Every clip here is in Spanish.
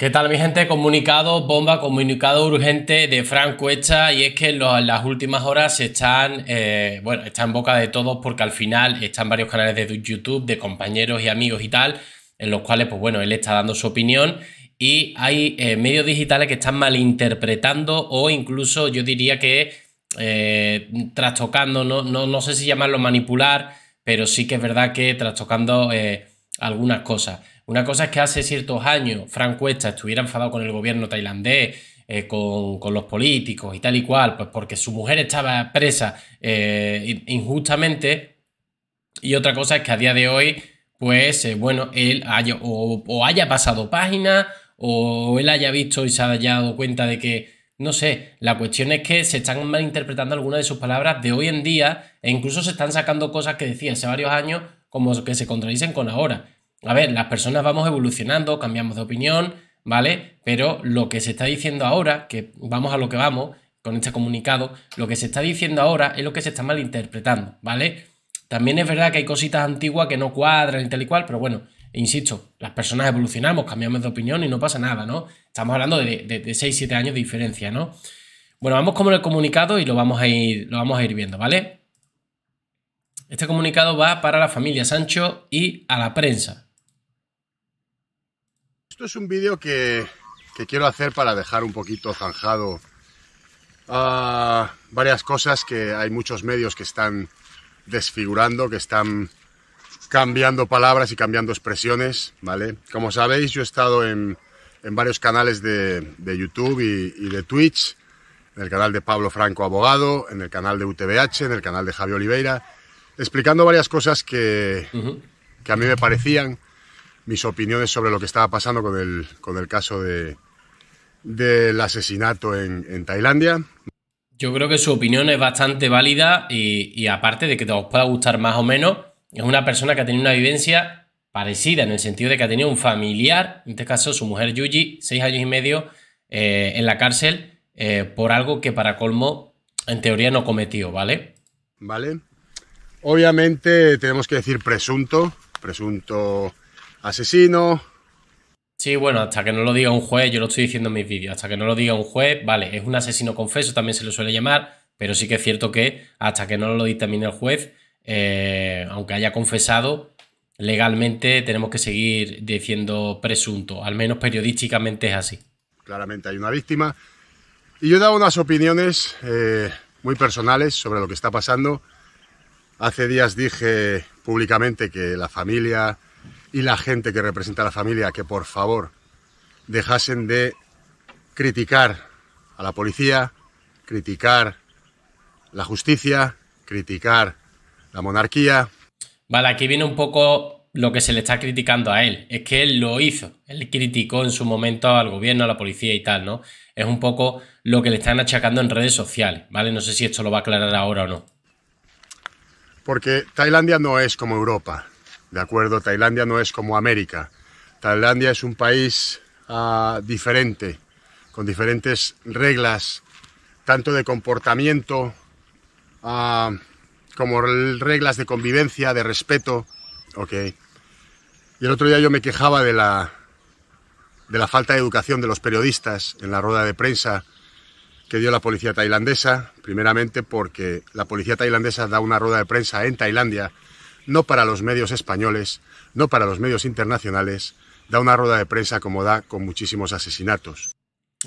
¿Qué tal mi gente? Comunicado, bomba, comunicado urgente de Franco Cuesta y es que las últimas horas se están, eh, bueno, está en boca de todos porque al final están varios canales de YouTube, de compañeros y amigos y tal, en los cuales, pues bueno, él está dando su opinión y hay eh, medios digitales que están malinterpretando o incluso yo diría que eh, trastocando, no, no, sé si llamarlo manipular, pero sí que es verdad que trastocando algunas cosas. Una cosa es que hace ciertos años Frank Cuesta estuviera enfadado con el gobierno tailandés, eh, con, los políticos y tal y cual, pues porque su mujer estaba presa eh, injustamente. Y otra cosa es que a día de hoy, pues eh, bueno, él haya, o, haya pasado página, o él haya visto y se haya dado cuenta de que no sé, la cuestión es que se están malinterpretando algunas de sus palabras de hoy en día e incluso se están sacando cosas que decía hace varios años como que se contradicen con ahora. A ver, las personas vamos evolucionando, cambiamos de opinión, ¿vale? Pero lo que se está diciendo ahora, que vamos a lo que vamos con este comunicado, lo que se está diciendo ahora es lo que se está malinterpretando, ¿vale? También es verdad que hay cositas antiguas que no cuadran y tal y cual, pero bueno, insisto, las personas evolucionamos, cambiamos de opinión y no pasa nada, ¿no? Estamos hablando de, de, 6-7 años de diferencia, ¿no? Bueno, vamos con el comunicado y lo vamos, a ir, lo vamos a ir viendo, ¿vale? Este comunicado va para la familia Sancho y a la prensa, esto es un vídeo que, quiero hacer para dejar un poquito zanjado a ah, varias cosas que hay muchos medios que están desfigurando, que están cambiando palabras y cambiando expresiones, ¿vale? Como sabéis, yo he estado en, varios canales de, YouTube y, de Twitch, en el canal de Pablo Franco Abogado, en el canal de UTBH, en el canal de Javi Oliveira, explicando varias cosas que, que a mí me parecían mis opiniones sobre lo que estaba pasando con el, con el caso de, del asesinato en, Tailandia. Yo creo que su opinión es bastante válida y, aparte de que te os pueda gustar más o menos, es una persona que ha tenido una vivencia parecida en el sentido de que ha tenido un familiar, en este caso su mujer Yuji, seis años y medio eh, en la cárcel eh, por algo que para colmo en teoría no cometió, ¿vale? Vale. Obviamente tenemos que decir presunto, presunto asesino. Sí, bueno, hasta que no lo diga un juez, yo lo estoy diciendo en mis vídeos, hasta que no lo diga un juez, vale, es un asesino confeso, también se lo suele llamar, pero sí que es cierto que hasta que no lo dictamine el juez, eh, aunque haya confesado, legalmente tenemos que seguir diciendo presunto, al menos periodísticamente es así. Claramente hay una víctima. Y yo he dado unas opiniones eh, muy personales sobre lo que está pasando. Hace días dije públicamente que la familia, y la gente que representa a la familia que por favor dejasen de criticar a la policía, criticar la justicia, criticar la monarquía. Vale, aquí viene un poco lo que se le está criticando a él. Es que él lo hizo. Él criticó en su momento al gobierno, a la policía y tal, ¿no? Es un poco lo que le están achacando en redes sociales, ¿vale? No sé si esto lo va a aclarar ahora o no. Porque Tailandia no es como Europa. ¿de acuerdo? Tailandia no es como América. Tailandia es un país ah, diferente, con diferentes reglas, tanto de comportamiento ah, como reglas de convivencia, de respeto, ¿ok? Y el otro día yo me quejaba de la, de la falta de educación de los periodistas en la rueda de prensa que dio la policía tailandesa, primeramente porque la policía tailandesa da una rueda de prensa en Tailandia no para los medios españoles, no para los medios internacionales, da una rueda de prensa como da con muchísimos asesinatos.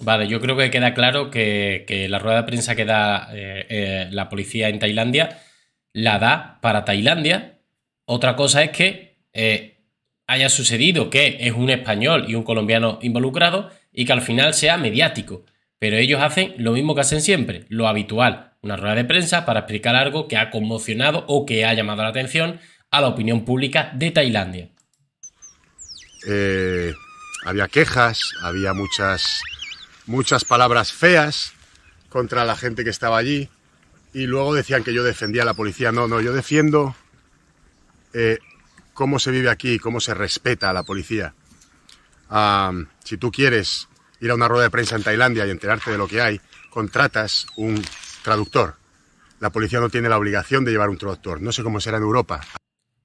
Vale, yo creo que queda claro que, la rueda de prensa que da eh, eh, la policía en Tailandia la da para Tailandia. Otra cosa es que eh, haya sucedido que es un español y un colombiano involucrado y que al final sea mediático. Pero ellos hacen lo mismo que hacen siempre, lo habitual, una rueda de prensa para explicar algo que ha conmocionado o que ha llamado la atención a la opinión pública de Tailandia. Eh, había quejas, había muchas, muchas palabras feas contra la gente que estaba allí y luego decían que yo defendía a la policía. No, no, yo defiendo eh, cómo se vive aquí, cómo se respeta a la policía. si tú quieres ir a una rueda de prensa en Tailandia y enterarte de lo que hay, contratas un traductor. La policía no tiene la obligación de llevar un traductor. No sé cómo será en Europa.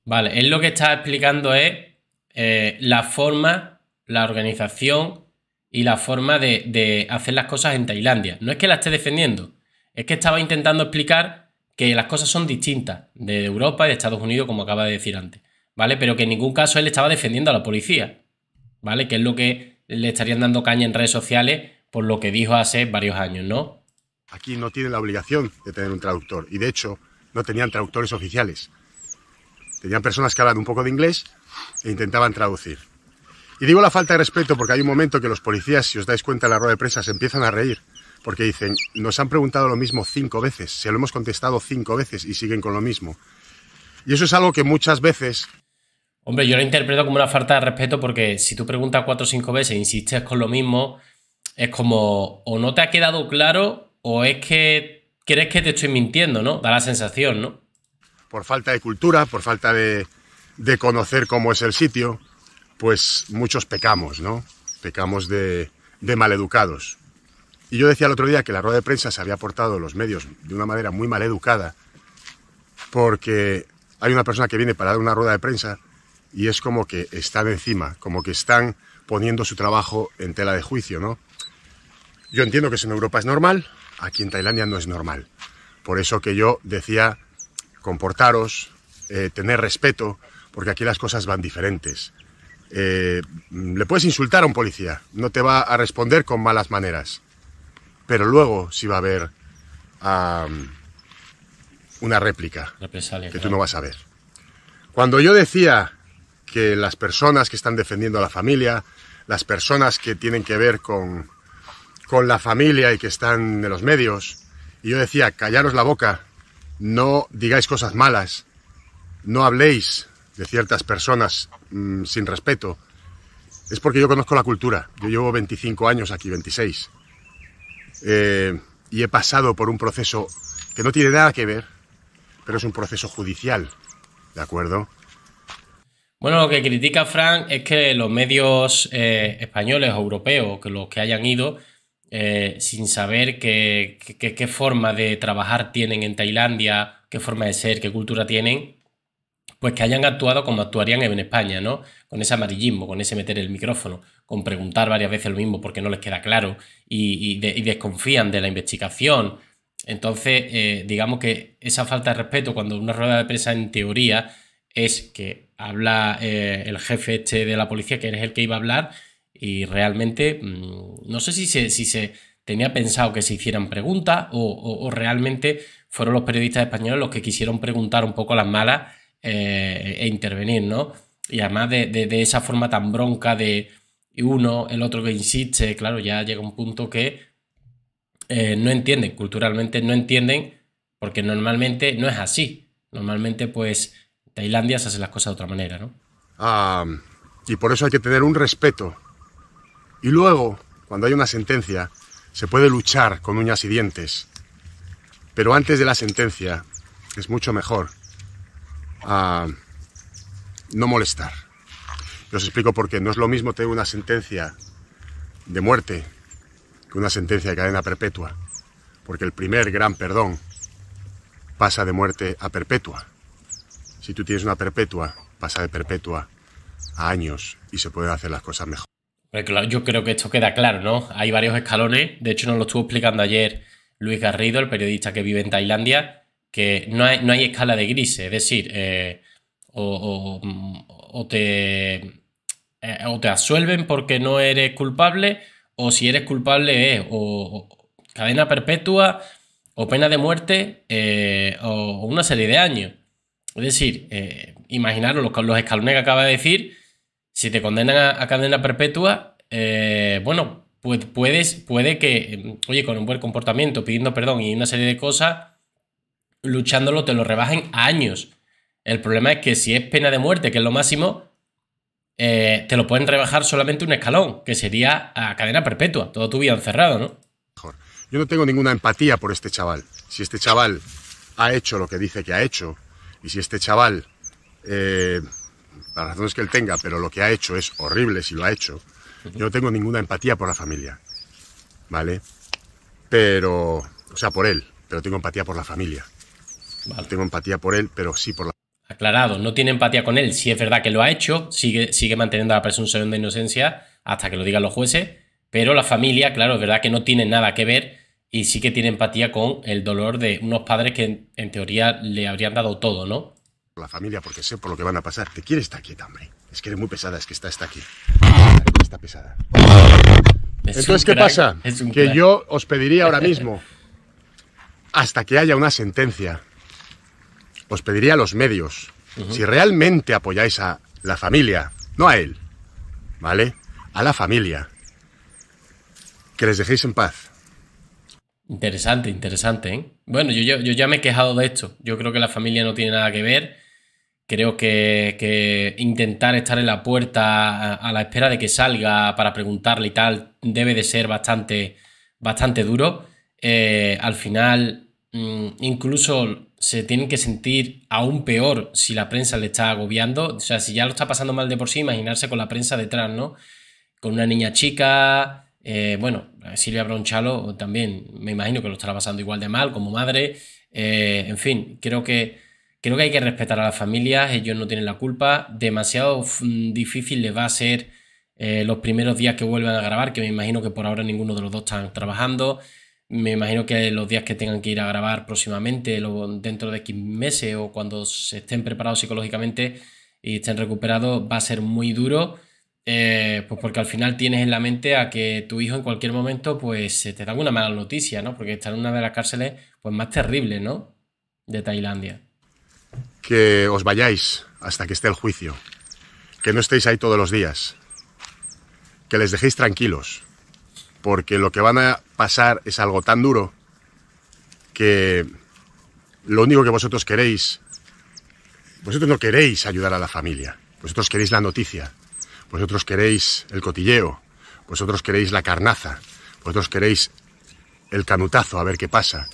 Vale, él lo que está explicando es eh, la forma, la organización y la forma de, de hacer las cosas en Tailandia. No es que la esté defendiendo, es que estaba intentando explicar que las cosas son distintas de Europa y de Estados Unidos, como acaba de decir antes, ¿vale? Pero que en ningún caso él estaba defendiendo a la policía, ¿vale? Que es lo que le estarían dando caña en redes sociales por lo que dijo hace varios años, ¿no? Aquí no tienen la obligación de tener un traductor y de hecho no tenían traductores oficiales. Tenían personas que hablan un poco de inglés e intentaban traducir. Y digo la falta de respeto porque hay un momento que los policías, si os dais cuenta en la rueda de prensa, se empiezan a reír porque dicen, nos han preguntado lo mismo cinco veces, se lo hemos contestado cinco veces y siguen con lo mismo. Y eso es algo que muchas veces... Hombre, yo lo interpreto como una falta de respeto porque si tú preguntas cuatro o cinco veces e insistes con lo mismo, es como o no te ha quedado claro ¿O es que crees que te estoy mintiendo, no? Da la sensación, ¿no? Por falta de cultura, por falta de, conocer cómo es el sitio, pues muchos pecamos, ¿no? Pecamos de, de maleducados. Y yo decía el otro día que la rueda de prensa se había portado los medios de una manera muy maleducada, porque hay una persona que viene para dar una rueda de prensa y es como que están encima, como que están poniendo su trabajo en tela de juicio, ¿no? Yo entiendo que eso en Europa es normal, aquí en Tailandia no es normal. Por eso que yo decía, comportaros, eh, tener respeto, porque aquí las cosas van diferentes. Eh, le puedes insultar a un policía, no te va a responder con malas maneras, pero luego sí va a haber una réplica que tú no vas a ver. Cuando yo decía que las personas que están defendiendo a la familia, las personas que tienen que ver con con la familia y que están en los medios. Y yo decía, callaros la boca, no digáis cosas malas, no habléis de ciertas personas mm, sin respeto. Es porque yo conozco la cultura. Yo llevo 25 años aquí, 26. Eh, y he pasado por un proceso que no tiene nada que ver, pero es un proceso judicial. ¿De acuerdo? Bueno, lo que critica Frank es que los medios eh, españoles o europeos, que los que hayan ido, eh, sin saber qué, qué, forma de trabajar tienen en Tailandia, qué forma de ser, qué cultura tienen, pues que hayan actuado como actuarían en España, ¿no? Con ese amarillismo, con ese meter el micrófono, con preguntar varias veces lo mismo porque no les queda claro y, desconfían de la investigación. Entonces, eh, digamos que esa falta de respeto cuando una rueda de prensa en teoría es que habla eh, el jefe este de la policía, que es el que iba a hablar, y realmente, mm, no sé si se, si se tenía pensado que se hicieran preguntas o, realmente fueron los periodistas españoles los que quisieron preguntar un poco las malas eh, e intervenir, ¿no? Y además de, esa forma tan bronca de uno, el otro que insiste, claro, ya llega un punto que eh, no entienden, culturalmente no entienden, porque normalmente no es así. Normalmente, pues, Tailandia se hace las cosas de otra manera, ¿no? Ah, y por eso hay que tener un respeto y luego, cuando hay una sentencia, se puede luchar con uñas y dientes. Pero antes de la sentencia, es mucho mejor ah, no molestar. Yo os explico por qué. No es lo mismo tener una sentencia de muerte que una sentencia de cadena perpetua. Porque el primer gran perdón pasa de muerte a perpetua. Si tú tienes una perpetua, pasa de perpetua a años y se pueden hacer las cosas mejor yo creo que esto queda claro, ¿no? Hay varios escalones, de hecho nos lo estuvo explicando ayer Luis Garrido, el periodista que vive en Tailandia, que no hay, escala de grises, es decir, eh, o, te, eh, o te absuelven porque no eres culpable, o si eres culpable es o, cadena perpetua, o pena de muerte, eh, o, una serie de años. Es decir, imaginaros los, los escalones que acaba de decir, si te condenan a, cadena perpetua, eh, bueno, pues puedes, puede que, mm, oye, con un buen comportamiento, pidiendo perdón y una serie de cosas, luchándolo te lo rebajen a años. El problema es que si es pena de muerte, que es lo máximo, eh, te lo pueden rebajar solamente un escalón, que sería a cadena perpetua, todo tu vida encerrado, ¿no? Yo no tengo ninguna empatía por este chaval. Si este chaval ha hecho lo que dice que ha hecho, y si este chaval eh, la razón es que él tenga, pero lo que ha hecho es horrible si lo ha hecho. Yo no tengo ninguna empatía por la familia, ¿vale? Pero, o sea, por él, pero tengo empatía por la familia. tengo empatía por él, pero sí por la... Aclarado, no tiene empatía con él. Si es verdad que lo ha hecho, sigue, sigue manteniendo la presunción de inocencia hasta que lo digan los jueces, pero la familia, claro, es verdad que no tiene nada que ver y sí que tiene empatía con el dolor de unos padres que en teoría le habrían dado todo, ¿no? la familia porque sé por lo que van a pasar. Te quiere estar quieta, hombre? Es que eres muy pesada, es que está, está aquí. Está pesada. Entonces, ¿qué pasa? Que yo os pediría ahora mismo, hasta que haya una sentencia, os pediría a los medios, si realmente apoyáis a la familia, no a él, ¿vale? A la familia, que les dejéis en paz. Interesante, interesante, ¿eh? Bueno, yo, yo ya me he quejado de esto. Yo creo que la familia no tiene nada que ver Creo que, intentar estar en la puerta a, la espera de que salga para preguntarle y tal debe de ser bastante, bastante duro. Eh, al final, mm, incluso se tienen que sentir aún peor si la prensa le está agobiando. O sea, si ya lo está pasando mal de por sí, imaginarse con la prensa detrás, ¿no? Con una niña chica. Eh, bueno, Silvia Bronchalo también me imagino que lo estará pasando igual de mal como madre. Eh, en fin, creo que Creo que hay que respetar a las familias, ellos no tienen la culpa. Demasiado difícil les va a ser eh, los primeros días que vuelvan a grabar, que me imagino que por ahora ninguno de los dos están trabajando. Me imagino que los días que tengan que ir a grabar próximamente, dentro de 15 meses o cuando se estén preparados psicológicamente y estén recuperados, va a ser muy duro. Eh, pues porque al final tienes en la mente a que tu hijo en cualquier momento pues te da una mala noticia, ¿no? Porque estar en una de las cárceles pues más terribles, ¿no? De Tailandia que os vayáis hasta que esté el juicio, que no estéis ahí todos los días, que les dejéis tranquilos, porque lo que van a pasar es algo tan duro que lo único que vosotros queréis, vosotros no queréis ayudar a la familia, vosotros queréis la noticia, vosotros queréis el cotilleo, vosotros queréis la carnaza, vosotros queréis el canutazo a ver qué pasa.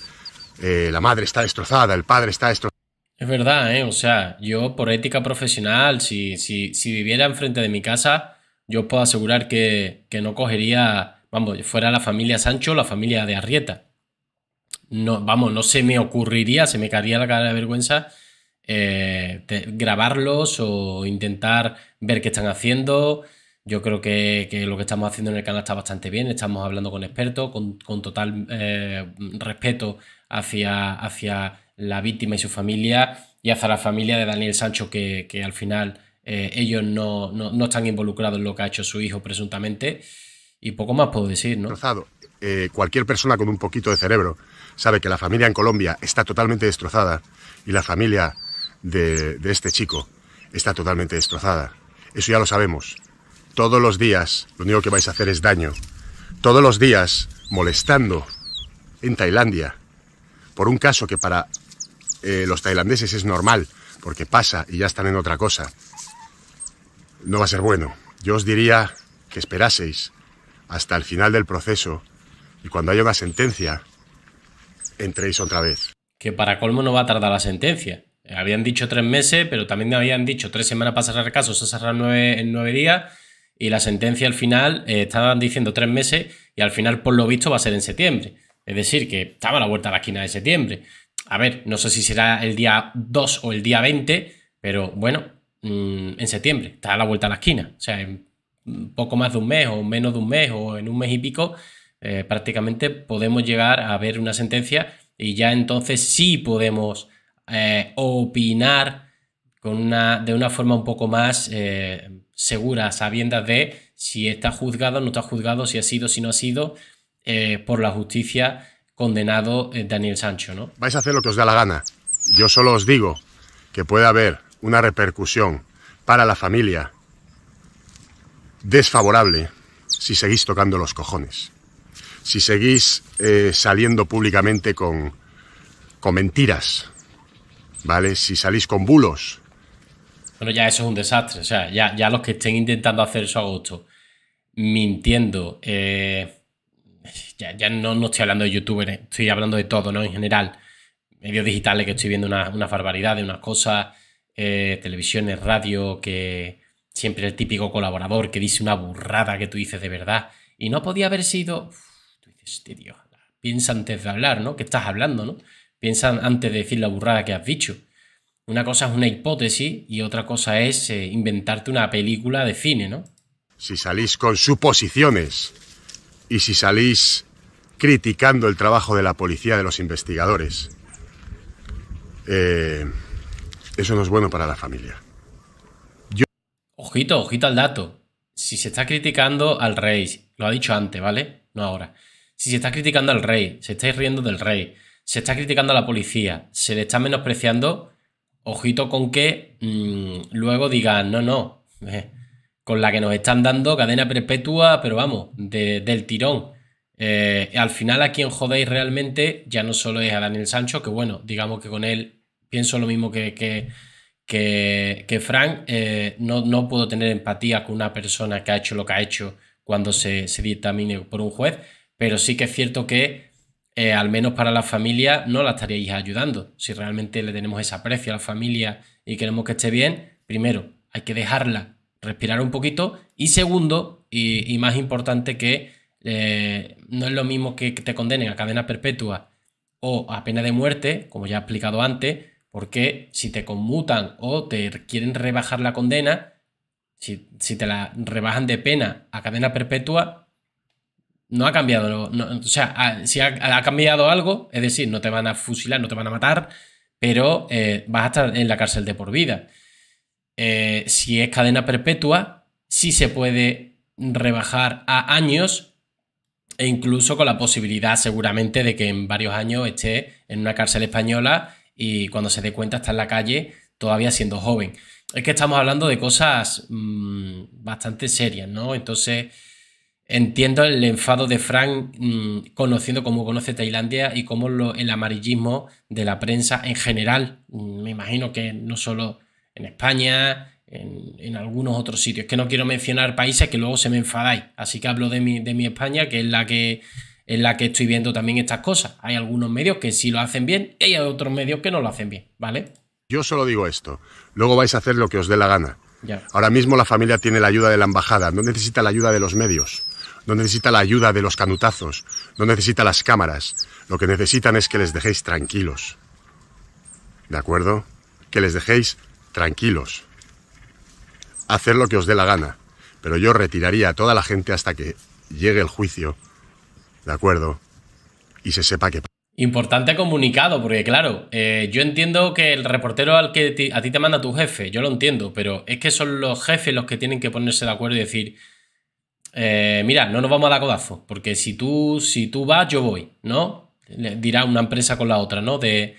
Eh, la madre está destrozada, el padre está destrozado. Es verdad, ¿eh? O sea, yo por ética profesional, si, si, si viviera enfrente de mi casa, yo os puedo asegurar que, no cogería, vamos, fuera la familia Sancho, la familia de Arrieta. No, vamos, no se me ocurriría, se me caería la cara de vergüenza eh, grabarlos o intentar ver qué están haciendo. Yo creo que, lo que estamos haciendo en el canal está bastante bien, estamos hablando con expertos, con, total eh, respeto hacia, hacia la víctima y su familia y hasta la familia de Daniel Sancho, que, al final eh, ellos no, están involucrados en lo que ha hecho su hijo presuntamente. Y poco más puedo decir, ¿no? Eh, cualquier persona con un poquito de cerebro sabe que la familia en Colombia está totalmente destrozada y la familia de, de este chico está totalmente destrozada. Eso ya lo sabemos. Todos los días lo único que vais a hacer es daño. Todos los días molestando en Tailandia por un caso que para eh, los tailandeses es normal, porque pasa y ya están en otra cosa. No va a ser bueno. Yo os diría que esperaseis hasta el final del proceso y cuando haya una sentencia, entréis otra vez. Que para colmo no va a tardar la sentencia. Habían dicho tres meses, pero también habían dicho tres semanas para cerrar caso, se cerrar nueve, en nueve días y la sentencia al final eh, estaban diciendo tres meses y al final por lo visto va a ser en septiembre. Es decir, que estaba a la vuelta a la esquina de septiembre a ver, no sé si será el día 2 o el día 20, pero bueno, mm, en septiembre, está a la vuelta a la esquina. O sea, en poco más de un mes o menos de un mes o en un mes y pico, eh, prácticamente podemos llegar a ver una sentencia y ya entonces sí podemos eh, opinar con una, de una forma un poco más eh, segura, sabiendo de si está juzgado, no está juzgado, si ha sido, si no ha sido, por la justicia condenado eh, Daniel Sancho. ¿no? Vais a hacer lo que os da la gana. Yo solo os digo que puede haber una repercusión para la familia desfavorable si seguís tocando los cojones, si seguís eh, saliendo públicamente con, mentiras, ¿vale? Si salís con bulos. Bueno, ya eso es un desastre, o sea, ya, los que estén intentando hacer eso a gusto mintiendo, eh, ya, no, estoy hablando de youtubers, eh, estoy hablando de todo, ¿no? En general, medios digitales que estoy viendo una una de unas cosas, eh, televisiones, radio, que siempre el típico colaborador que dice una burrada que tú dices de verdad. Y no podía haber sido... tú dices, este piensa antes de hablar, ¿no? Que estás hablando, ¿no? Piensa antes de decir la burrada que has dicho. Una cosa es una hipótesis y otra cosa es eh, inventarte una película de cine, ¿no? Si salís con suposiciones y si salís criticando el trabajo de la policía, de los investigadores, eh, eso no es bueno para la familia. Ojito, ojito al dato. Si se está criticando al rey, lo ha dicho antes, ¿vale? No ahora. Si se está criticando al rey, se estáis riendo del rey, se está criticando a la policía, se le está menospreciando, ojito con que mm, luego digan, no, no, eh, con la que nos están dando cadena perpetua, pero vamos, del tirón. Eh, al final a quien jodéis realmente ya no solo es a Daniel Sancho, que bueno, digamos que con él pienso lo mismo que, que, que, Frank, eh, no, puedo tener empatía con una persona que ha hecho lo que ha hecho cuando se, se dictamine por un juez, pero sí que es cierto que eh, al menos para la familia no la estaríais ayudando. Si realmente le tenemos ese aprecio a la familia y queremos que esté bien, primero hay que dejarla respirar un poquito. Y segundo, y, más importante que eh, no es lo mismo que te condenen a cadena perpetua o a pena de muerte, como ya he explicado antes, porque si te conmutan o te quieren rebajar la condena, si, te la rebajan de pena a cadena perpetua, no ha cambiado, no, o sea, si ha, cambiado algo, es decir, no te van a fusilar, no te van a matar, pero eh, vas a estar en la cárcel de por vida. Eh, si es cadena perpetua, si se puede rebajar a años e incluso con la posibilidad seguramente de que en varios años esté en una cárcel española y cuando se dé cuenta está en la calle todavía siendo joven. Es que estamos hablando de cosas mm, bastante serias, ¿no? Entonces entiendo el enfado de Frank mm, conociendo cómo conoce Tailandia y cómo lo, el amarillismo de la prensa en general. Mm, me imagino que no solo en España, en, algunos otros sitios. Que no quiero mencionar países que luego se me enfadáis. Así que hablo de mi, España, que es la que en la que estoy viendo también estas cosas. Hay algunos medios que sí lo hacen bien y hay otros medios que no lo hacen bien, ¿vale? Yo solo digo esto. Luego vais a hacer lo que os dé la gana. Ahora mismo la familia tiene la ayuda de la embajada, no necesita la ayuda de los medios, no necesita la ayuda de los canutazos, no necesita las cámaras. Lo que necesitan es que les dejéis tranquilos. ¿De acuerdo? Que les dejéis tranquilos, hacer lo que os dé la gana, pero yo retiraría a toda la gente hasta que llegue el juicio, ¿de acuerdo? Y se sepa que... Importante comunicado, porque claro, eh, yo entiendo que el reportero al que a ti te manda tu jefe, yo lo entiendo, pero es que son los jefes los que tienen que ponerse de acuerdo y decir, eh, mira, no nos vamos a dar Codazo, porque si tú, si tú vas, yo voy, ¿no? dirá una empresa con la otra, ¿no? De,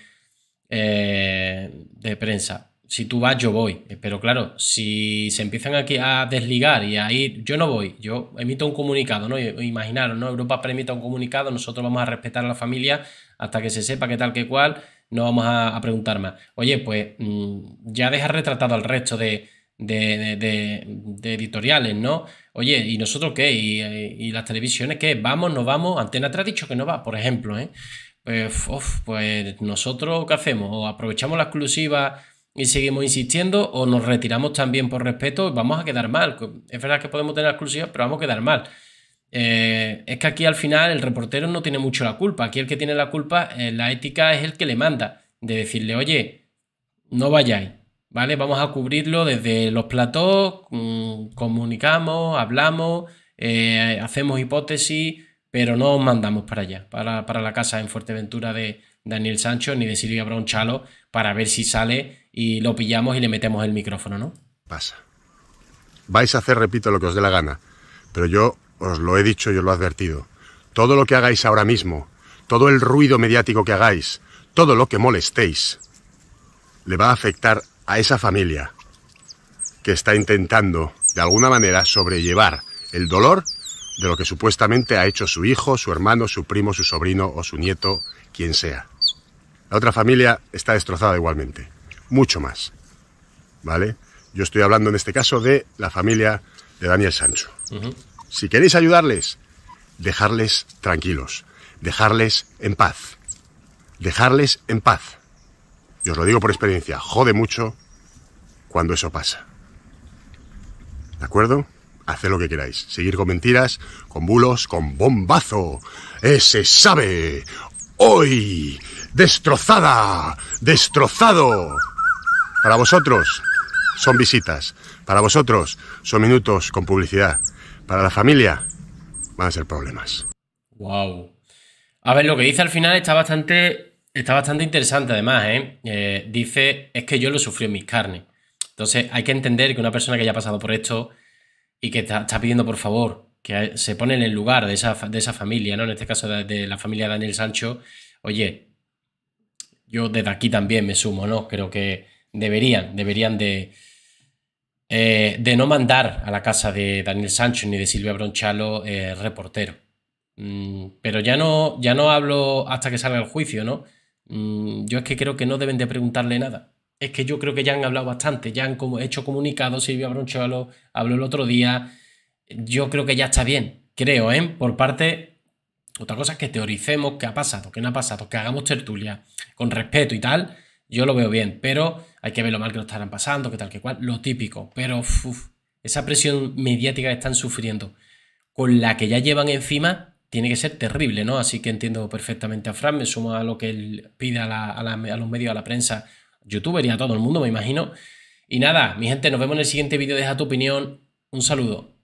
eh, de prensa si tú vas, yo voy. Eh, pero claro, si se empiezan aquí a desligar y a ir, yo no voy, yo emito un comunicado, ¿no? Eh, imaginaros, ¿no? Europa permita un comunicado, nosotros vamos a respetar a la familia hasta que se sepa qué tal, qué cual, no vamos a, preguntar más. Oye, pues mm, ya deja retratado al resto de, editoriales, ¿no? Oye, ¿y nosotros qué? Eh, ¿Y, las televisiones qué? ¿Vamos, no vamos? Antena te ha dicho que no va, por ejemplo, ¿eh? Pues, pues nosotros, ¿qué hacemos? ¿O aprovechamos la exclusiva? y seguimos insistiendo o nos retiramos también por respeto, vamos a quedar mal. Es verdad que podemos tener exclusivas, pero vamos a quedar mal. Eh, es que aquí al final el reportero no tiene mucho la culpa. Aquí el que tiene la culpa, eh, la ética es el que le manda, de decirle, oye, no vayáis, ¿vale? Vamos a cubrirlo desde los platós, mm, comunicamos, hablamos, eh, hacemos hipótesis, pero no os mandamos para allá, para, la casa en Fuerteventura de Daniel Sancho ni de Silvia Chalo para ver si sale y lo pillamos y le metemos el micrófono, ¿no? Pasa. Vais a hacer, repito, lo que os dé la gana, pero yo os lo he dicho y os lo he advertido. Todo lo que hagáis ahora mismo, todo el ruido mediático que hagáis, todo lo que molestéis, le va a afectar a esa familia que está intentando, de alguna manera, sobrellevar el dolor de lo que supuestamente ha hecho su hijo, su hermano, su primo, su sobrino o su nieto, quien sea. La otra familia está destrozada igualmente mucho más. ¿Vale? Yo estoy hablando en este caso de la familia de Daniel Sancho. Si queréis ayudarles, dejarles tranquilos, dejarles en paz, dejarles en paz. Y os lo digo por experiencia, jode mucho cuando eso pasa. ¿De acuerdo? Haced lo que queráis. Seguir con mentiras, con bulos, con bombazo. Ese sabe. Hoy. Destrozada. Destrozado. Para vosotros son visitas, para vosotros son minutos con publicidad, para la familia van a ser problemas. Wow. A ver, lo que dice al final está bastante, está bastante interesante además, ¿eh? Eh, Dice, es que yo lo sufrí en mis carnes. Entonces hay que entender que una persona que haya pasado por esto y que está, pidiendo por favor, que se pone en el lugar de esa, familia, ¿no? En este caso de, la familia de Daniel Sancho, oye, yo desde aquí también me sumo, ¿no? Creo que deberían, deberían de, eh, de no mandar a la casa de Daniel Sancho ni de Silvia Bronchalo eh, reportero. Mm, pero ya no, ya no hablo hasta que salga el juicio, ¿no? Mm, yo es que creo que no deben de preguntarle nada. Es que yo creo que ya han hablado bastante, ya han como, hecho comunicados, Silvia Bronchalo habló el otro día. Yo creo que ya está bien, creo, ¿eh? Por parte, otra cosa es que teoricemos qué ha pasado, qué no ha pasado, que hagamos tertulia con respeto y tal, yo lo veo bien, pero hay que ver lo mal que lo estarán pasando, qué tal, qué cual, lo típico. Pero esa presión mediática que están sufriendo, con la que ya llevan encima, tiene que ser terrible, ¿no? Así que entiendo perfectamente a Fran, me sumo a lo que él pide a, a los medios, a la prensa, youtuber y a todo el mundo, me imagino. Y nada, mi gente, nos vemos en el siguiente vídeo. Deja tu opinión. Un saludo.